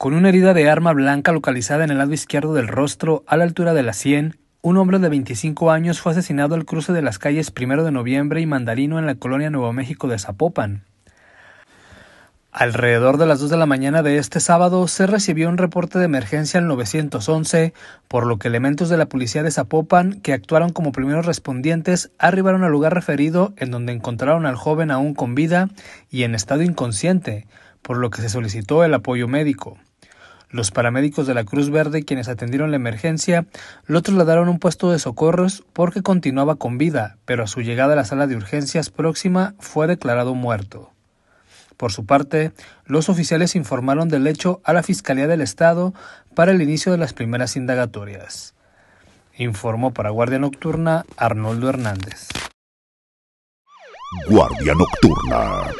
Con una herida de arma blanca localizada en el lado izquierdo del rostro, a la altura de la sien, un hombre de 25 años fue asesinado al cruce de las calles Primero de noviembre y Mandarino en la colonia Nuevo México de Zapopan. Alrededor de las 2 de la mañana de este sábado se recibió un reporte de emergencia al 911, por lo que elementos de la policía de Zapopan, que actuaron como primeros respondientes, arribaron al lugar referido en donde encontraron al joven aún con vida y en estado inconsciente, por lo que se solicitó el apoyo médico. Los paramédicos de la Cruz Verde, quienes atendieron la emergencia, lo trasladaron a un puesto de socorros porque continuaba con vida, pero a su llegada a la sala de urgencias próxima fue declarado muerto. Por su parte, los oficiales informaron del hecho a la Fiscalía del Estado para el inicio de las primeras indagatorias. Informó para Guardia Nocturna Arnoldo Hernández. Guardia Nocturna.